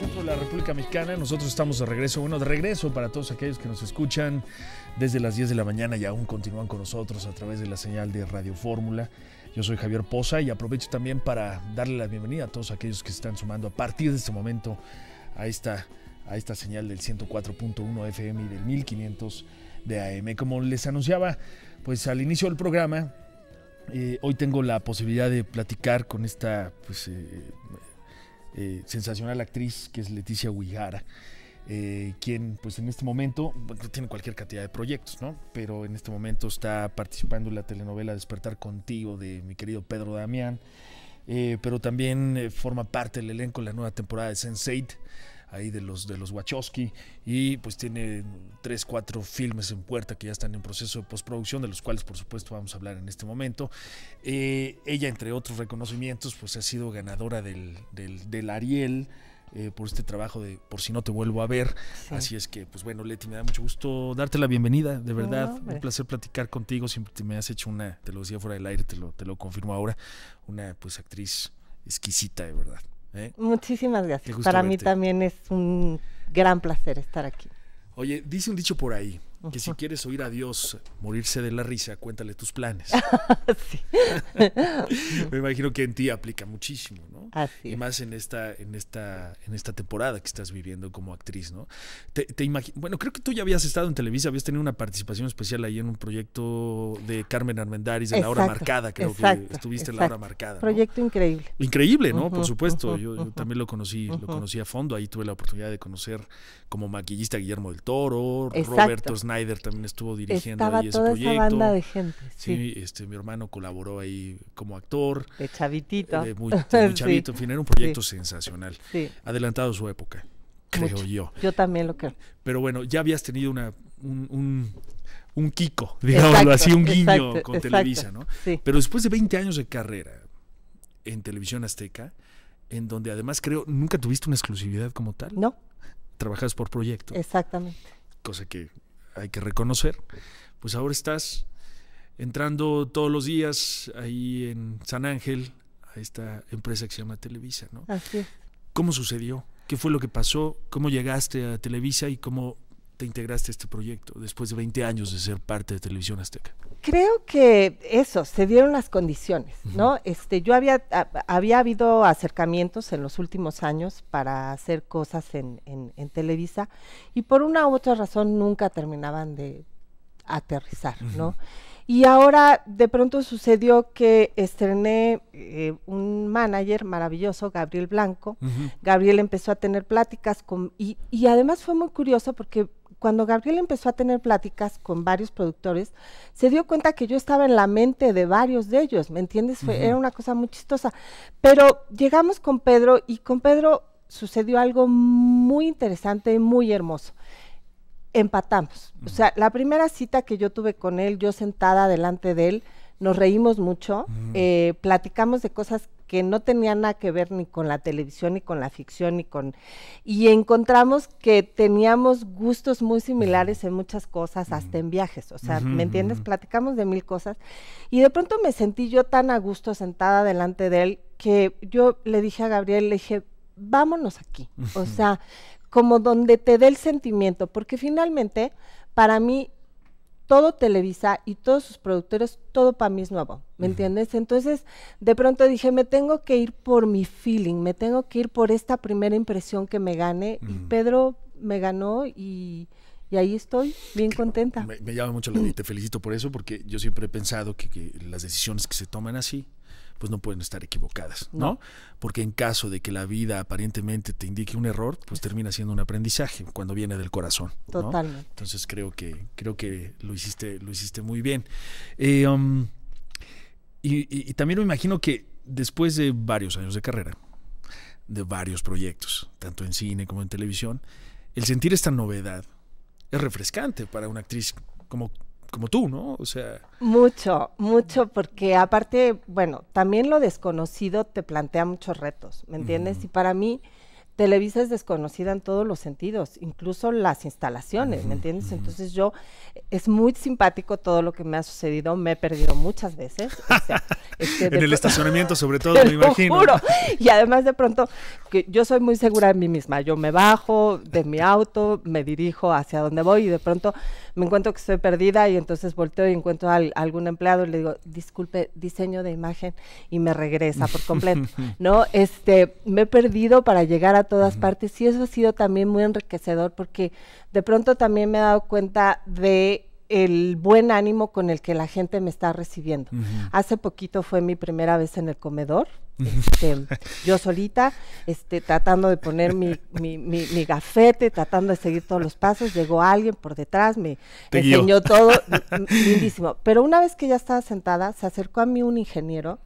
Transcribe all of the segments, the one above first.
es la República Mexicana. Nosotros estamos de regreso, bueno, de regreso para todos aquellos que nos escuchan desde las 10 de la mañana y aún continúan con nosotros a través de la señal de Radio Fórmula. Yo soy Javier Poza y aprovecho también para darle la bienvenida a todos aquellos que se están sumando a partir de este momento a esta a esta señal del 104.1 FM y del 1500 de AM. Como les anunciaba, pues al inicio del programa, eh, hoy tengo la posibilidad de platicar con esta pues, eh, eh, sensacional actriz que es Leticia Huigara. quien pues en este momento tiene cualquier cantidad de proyectos, ¿no? Pero en este momento está participando en la telenovela Despertar contigo de mi querido Pedro Damián, pero también forma parte del elenco de la nueva temporada de Sense8 ahí de los, de los Wachowski, y pues tiene tres, cuatro filmes en puerta que ya están en proceso de postproducción, de los cuales por supuesto vamos a hablar en este momento. Eh, ella, entre otros reconocimientos, pues ha sido ganadora del, Ariel. Eh, por este trabajo de Por si no te vuelvo a ver. Así es que, pues bueno, Leti, me da mucho gusto darte la bienvenida, de verdad. un placer platicar contigo. Siempre me has hecho una, te lo decía fuera del aire, te lo, te lo confirmo ahora, una pues actriz exquisita, de verdad. ¿eh? Muchísimas gracias. Para mí también es un gran placer estar aquí. Oye, dice un dicho por ahí, que si quieres oír a Dios morirse de la risa, cuéntale tus planes. Me imagino que en ti aplica muchísimo, ¿no? Así y más en esta, en esta, en esta temporada que estás viviendo como actriz, ¿no? Te, te bueno, creo que tú ya habías estado en Televisa, habías tenido una participación especial ahí en un proyecto de Carmen Armendáriz de La Hora Marcada, creo que estuviste en La Hora Marcada. Proyecto increíble. Increíble, ¿no? Por supuesto. yo, también lo conocí, lo conocí a fondo. Ahí tuve la oportunidad de conocer como maquillista Guillermo del Toro, Roberto Snack. Snyder también estuvo dirigiendo ahí ese toda proyecto. Esa banda de gente. Sí. este, mi hermano colaboró ahí como actor. De chavitito. De eh, muy, chavito, en fin, era un proyecto sí. sensacional. Adelantado su época, creo yo. Yo también lo creo. Pero bueno, ya habías tenido una, un, un un Kiko, digámoslo así, un guiño con Televisa, ¿no? Sí. Pero después de 20 años de carrera en Televisión Azteca, en donde además creo nunca tuviste una exclusividad como tal. No. Trabajas por proyecto. Exactamente. Cosa que hay que reconocer, pues ahora estás entrando todos los días ahí en San Ángel a esta empresa que se llama Televisa, ¿no? Así ¿Cómo sucedió? ¿Qué fue lo que pasó? ¿Cómo llegaste a Televisa y cómo te integraste a este proyecto después de 20 años de ser parte de Televisión Azteca? Creo que eso, se dieron las condiciones, ¿no? Este, yo había, había habido acercamientos en los últimos años para hacer cosas en, Televisa y por una u otra razón nunca terminaban de aterrizar, ¿no? Y ahora de pronto sucedió que estrené eh, un manager maravilloso, Gabriel Blanco. Gabriel empezó a tener pláticas con... Y, y además fue muy curioso porque cuando Gabriel empezó a tener pláticas con varios productores, se dio cuenta que yo estaba en la mente de varios de ellos, ¿me entiendes? Era una cosa muy chistosa. Pero llegamos con Pedro y con Pedro sucedió algo muy interesante muy hermoso. Empatamos. O sea, la primera cita que yo tuve con él, yo sentada delante de él, nos reímos mucho, eh, platicamos de cosas que no tenía nada que ver ni con la televisión, ni con la ficción, ni con... Y encontramos que teníamos gustos muy similares en muchas cosas, hasta en viajes, o sea, ¿me entiendes? Platicamos de mil cosas. Y de pronto me sentí yo tan a gusto sentada delante de él que yo le dije a Gabriel, le dije, vámonos aquí, o sea, como donde te dé el sentimiento, porque finalmente para mí todo Televisa y todos sus productores, todo para mí es nuevo, ¿me entiendes? Entonces, de pronto dije, me tengo que ir por mi feeling, me tengo que ir por esta primera impresión que me gane. Y Pedro me ganó y, ahí estoy, bien contenta. Me, llama mucho la te felicito por eso, porque yo siempre he pensado que, las decisiones que se toman así pues no pueden estar equivocadas, ¿no? Porque en caso de que la vida aparentemente te indique un error, pues termina siendo un aprendizaje cuando viene del corazón. Totalmente. Entonces creo que, creo que lo hiciste, lo hiciste muy bien. Eh, um, y también me imagino que después de varios años de carrera, de varios proyectos, tanto en cine como en televisión, el sentir esta novedad es refrescante para una actriz como como tú, ¿no? O sea. Mucho, mucho, porque aparte, bueno, también lo desconocido te plantea muchos retos, ¿me entiendes? Y para mí, Televisa es desconocida en todos los sentidos, incluso las instalaciones, ¿me entiendes? Entonces yo, es muy simpático todo lo que me ha sucedido, me he perdido muchas veces. O sea, este, en el estacionamiento sobre todo, me imagino. Y además de pronto, que yo soy muy segura de mí misma, yo me bajo de mi auto, me dirijo hacia donde voy y de pronto me encuentro que estoy perdida y entonces volteo y encuentro a, algún empleado y le digo, disculpe, diseño de imagen y me regresa por completo, ¿no? Este, me he perdido para llegar a todas partes y eso ha sido también muy enriquecedor porque de pronto también me he dado cuenta de el buen ánimo con el que la gente me está recibiendo. Hace poquito fue mi primera vez en el comedor, este, yo solita, este, tratando de poner mi, mi, mi, gafete, tratando de seguir todos los pasos. Llegó alguien por detrás, me enseñó todo, lindísimo. Pero una vez que ya estaba sentada, se acercó a mí un ingeniero,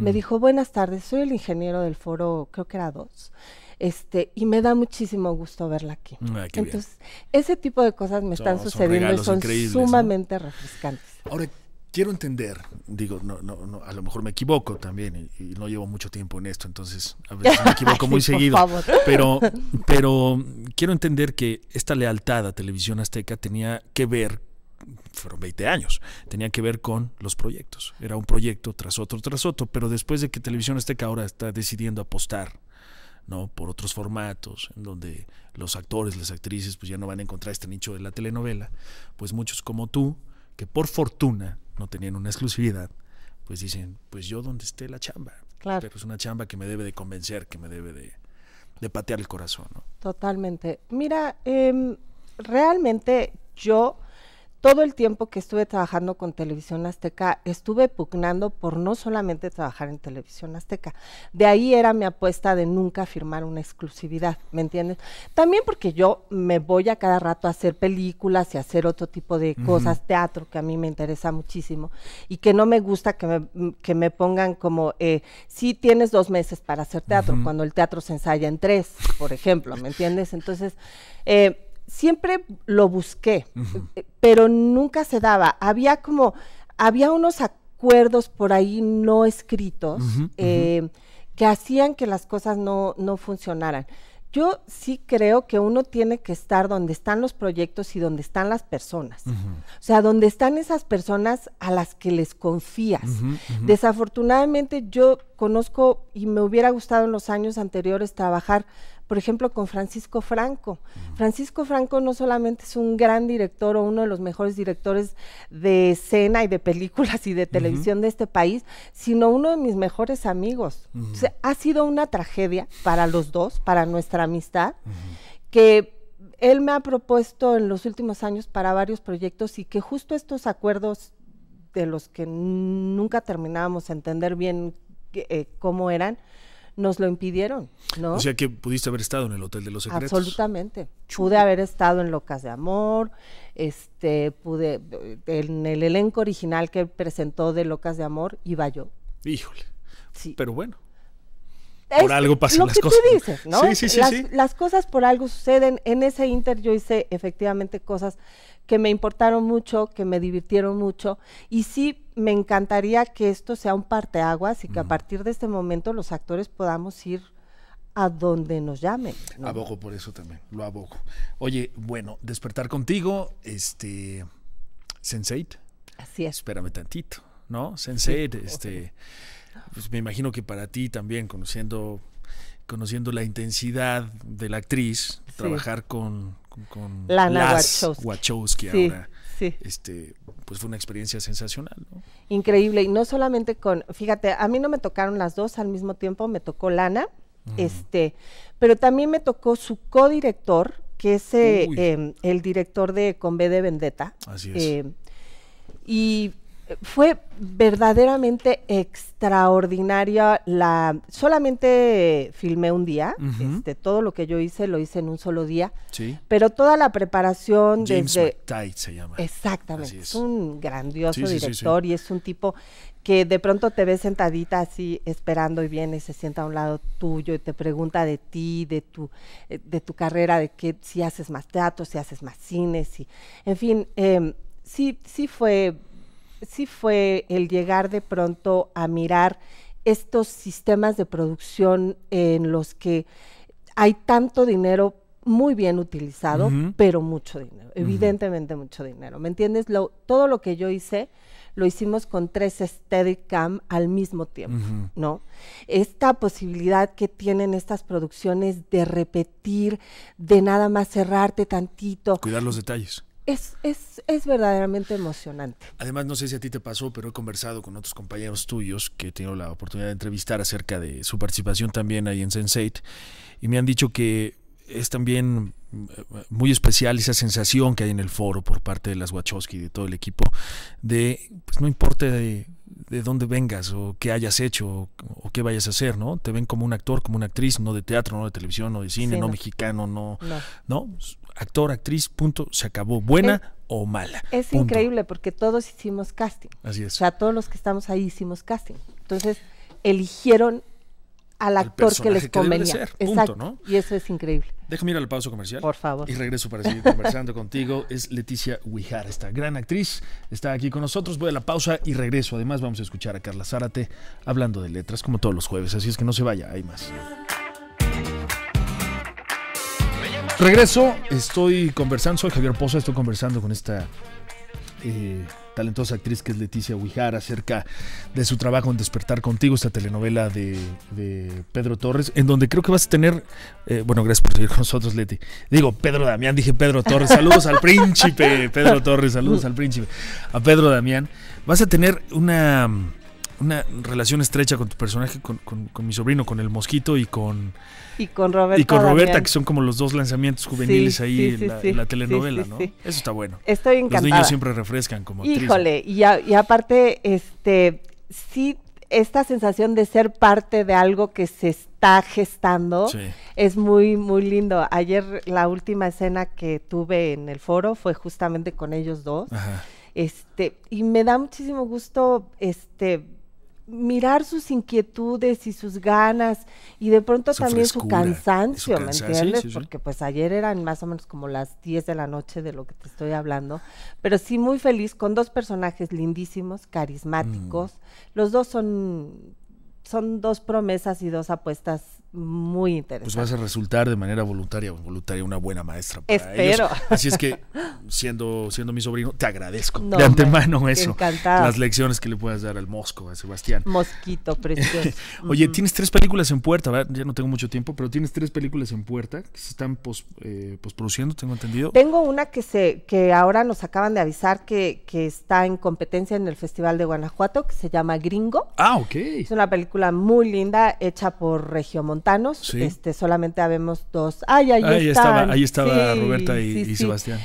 me dijo, buenas tardes, soy el ingeniero del foro, creo que era dos. Este, y me da muchísimo gusto verla aquí. Ah, Entonces, ese tipo de cosas me están sucediendo y son sumamente refrescantes. Ahora, quiero entender, digo, no, no, no, a lo mejor me equivoco también y, no llevo mucho tiempo en esto, entonces a me equivoco muy seguido, pero, pero quiero entender que esta lealtad a Televisión Azteca tenía que ver fueron 20 años, tenía que ver con los proyectos. Era un proyecto tras otro, tras otro, pero después de que Televisión Azteca ahora está decidiendo apostar ¿no? por otros formatos, en donde los actores, las actrices, pues ya no van a encontrar este nicho de la telenovela, pues muchos como tú, por fortuna no tenían una exclusividad, pues dicen, pues yo donde esté la chamba. Claro. Pero es una chamba que me debe de convencer, que me debe de, de patear el corazón. Totalmente. Mira, em, realmente yo todo el tiempo que estuve trabajando con Televisión Azteca, estuve pugnando por no solamente trabajar en Televisión Azteca. De ahí era mi apuesta de nunca firmar una exclusividad, ¿me entiendes? También porque yo me voy a cada rato a hacer películas y hacer otro tipo de cosas, teatro, que a mí me interesa muchísimo, y que no me gusta que me, pongan como, eh, sí tienes dos meses para hacer teatro, cuando el teatro se ensaya en tres, por ejemplo, ¿me entiendes? Entonces, eh, siempre lo busqué, eh, pero nunca se daba. Había como, había unos acuerdos por ahí no escritos eh, que hacían que las cosas no, no funcionaran. Yo sí creo que uno tiene que estar donde están los proyectos y donde están las personas. O sea, donde están esas personas a las que les confías. Desafortunadamente yo conozco y me hubiera gustado en los años anteriores trabajar por ejemplo, con Francisco Franco. Francisco Franco no solamente es un gran director o uno de los mejores directores de escena y de películas y de televisión de este país, sino uno de mis mejores amigos. ha sido una tragedia para los dos, para nuestra amistad, que él me ha propuesto en los últimos años para varios proyectos y que justo estos acuerdos de los que nunca terminábamos de entender bien eh, cómo eran, nos lo impidieron, ¿no? O sea que pudiste haber estado en el Hotel de los Secretos. Absolutamente. Pude haber estado en Locas de Amor, este, pude, en el elenco original que presentó de Locas de Amor iba yo. Híjole. Sí. Pero bueno. por algo pasan lo las que cosas. Tú dices, ¿no? Sí, sí, sí. Las cosas por algo suceden. En ese inter yo hice efectivamente cosas que me importaron mucho, que me divirtieron mucho y sí me encantaría que esto sea un parteaguas y que a partir de este momento los actores podamos ir a donde nos llamen. Abogo por eso también, lo abogo. Oye, bueno, despertar contigo, este, Sensei. Así es. Espérame tantito, ¿no? Sensei, este, pues me imagino que para ti también, conociendo, conociendo la intensidad de la actriz, trabajar con, con Lana Wachowski, Wachowski ahora. Sí. Este, pues fue una experiencia sensacional, ¿no? Increíble. Y no solamente con, fíjate, a mí no me tocaron las dos al mismo tiempo, me tocó Lana, este, pero también me tocó su codirector, que es eh, eh, el director de Con B de Vendetta. Así es. Eh, y fue verdaderamente extraordinaria la solamente filmé un día este, todo lo que yo hice lo hice en un solo día sí. pero toda la preparación James desde se llama exactamente es. un grandioso director y es un tipo que de pronto te ves sentadita así esperando y viene y se sienta a un lado tuyo y te pregunta de ti, de tu, eh, de tu carrera, de que si haces más teatro, si haces más cines, y en fin, em, sí, sí fue sí fue el llegar de pronto a mirar estos sistemas de producción en los que hay tanto dinero muy bien utilizado, pero mucho dinero, evidentemente mucho dinero. ¿Me entiendes? todo lo que yo hice lo hicimos con tres Steadicam al mismo tiempo, ¿no? Esta posibilidad que tienen estas producciones de repetir, de nada más cerrarte tantito. Cuidar los detalles. Es, es, es, verdaderamente emocionante. Además, no sé si a ti te pasó, pero he conversado con otros compañeros tuyos que he tenido la oportunidad de entrevistar acerca de su participación también ahí en Sense8 y me han dicho que es también eh, muy especial esa sensación que hay en el foro por parte de las Wachowski y de todo el equipo de, pues no importa de, dónde vengas o qué hayas hecho o, qué vayas a hacer, ¿no? Te ven como un actor, como una actriz, no de teatro, no de televisión, no de cine, no, mexicano, no, ¿no? actor, actriz, punto, se acabó, buena o mala. Es increíble porque todos hicimos casting. Así es. O sea, todos los que estamos ahí hicimos casting. Entonces, eligieron al actor que les convenía. punto, ¿no? Y eso es increíble. Déjame ir la pausa comercial. Por favor. Y regreso para seguir conversando contigo. Es Leticia Huijar, esta gran actriz. Está aquí con nosotros. Voy a la pausa y regreso. Además, vamos a escuchar a Carla Zárate hablando de letras, como todos los jueves. Así es que no se vaya, hay más. Regreso, estoy conversando, soy Javier Poza, estoy conversando con esta eh, talentosa actriz que es Leticia Huijar acerca de su trabajo en Despertar Contigo, esta telenovela de, Pedro Torres, en donde creo que vas a tener, eh, bueno, gracias por seguir con nosotros, Leti. Digo, Pedro Damián, dije Pedro Torres, saludos al príncipe, Pedro Torres, saludos al príncipe, a Pedro Damián. Vas a tener una una relación estrecha con tu personaje, con, mi sobrino, con el mosquito y con y con Roberta, y con Roberta que son como los dos lanzamientos juveniles ahí en, la, telenovela, ¿no? Eso está bueno. Estoy encantada. Los niños siempre refrescan como actriz. Híjole, y, aparte, este, sí, esta sensación de ser parte de algo que se está gestando es muy, muy lindo. Ayer la última escena que tuve en el foro fue justamente con ellos dos. Este, y me da muchísimo gusto, este, mirar sus inquietudes y sus ganas y de pronto también su cansancio, ¿me entiendes? Porque pues ayer eran más o menos como las 10 de la noche de lo que te estoy hablando, pero sí muy feliz con dos personajes lindísimos, carismáticos. Mm. Los dos son son dos promesas y dos apuestas muy interesante. Pues vas a resultar de manera voluntaria, voluntaria una buena maestra. Espero. Así es que, siendo, siendo mi sobrino, te agradezco de antemano eso. Encantado Las lecciones que le puedas dar al Mosco, a Sebastián. Mosquito, precioso. Oye, tienes tres películas en puerta, Ya no tengo mucho tiempo, pero tienes tres películas en puerta que se están pos, eh, posproduciendo, tengo entendido. Tengo una que se, que ahora nos acaban de avisar que, que está en competencia en el Festival de Guanajuato, que se llama Gringo. Ah, ok. Es una película muy linda, hecha por Regiomont Tanos, este, solamente habemos dos. ahí, estaba, Roberta y, Sebastián.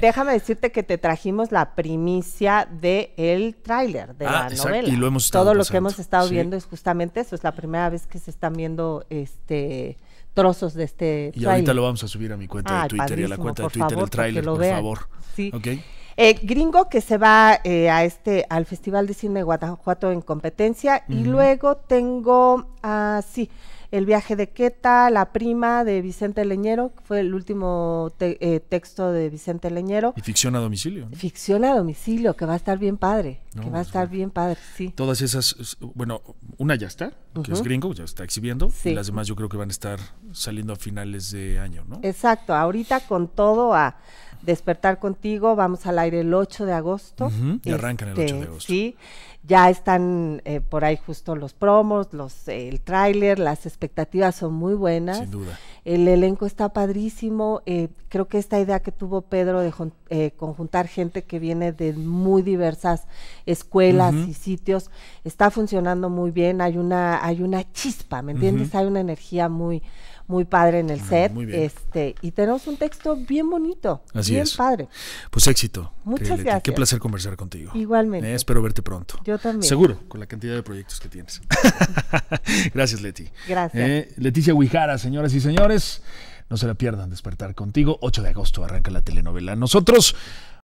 déjame decirte que te trajimos la primicia del el tráiler de ah, la novela. Todo lo que hemos estado viendo es justamente eso. Es la primera vez que se están viendo este trozos de este. Y ahorita lo vamos a subir a mi cuenta de Twitter y a la cuenta de Twitter el tráiler, por favor. Okay. Eh, gringo que se va eh, a este al Festival de Cine de Guanajuato en competencia y luego tengo así ah, el viaje de Queta, La prima de Vicente Leñero, que fue el último eh, texto de Vicente Leñero. Y ficción a domicilio. Ficción a domicilio, que va a estar bien padre, que va a pues estar bien padre, sí. Todas esas, bueno, una ya está, que es gringo, ya está exhibiendo, y las demás yo creo que van a estar saliendo a finales de año, ¿no? Exacto, ahorita con todo a Despertar Contigo, vamos al aire el 8 de agosto. Y arrancan el 8 de este, agosto. Sí, ya están eh, por ahí justo los promos, los, el tráiler, las expectativas son muy buenas. Sin duda. El elenco está padrísimo. Eh, creo que esta idea que tuvo Pedro de eh, conjuntar gente que viene de muy diversas escuelas y sitios está funcionando muy bien. Hay una, hay una chispa, ¿me entiendes? Hay una energía muy, muy padre en el ah, set. Este, y tenemos un texto bien bonito. Así bien padre. Pues éxito. Muchas gracias. Qué placer conversar contigo. Igualmente. Eh, espero verte pronto. Yo también. Seguro, con la cantidad de proyectos que tienes. gracias, Leti. Gracias. Eh, Leticia Huijara, señoras y señores. No se la pierdan, despertar contigo. 8 de agosto arranca la telenovela. Nosotros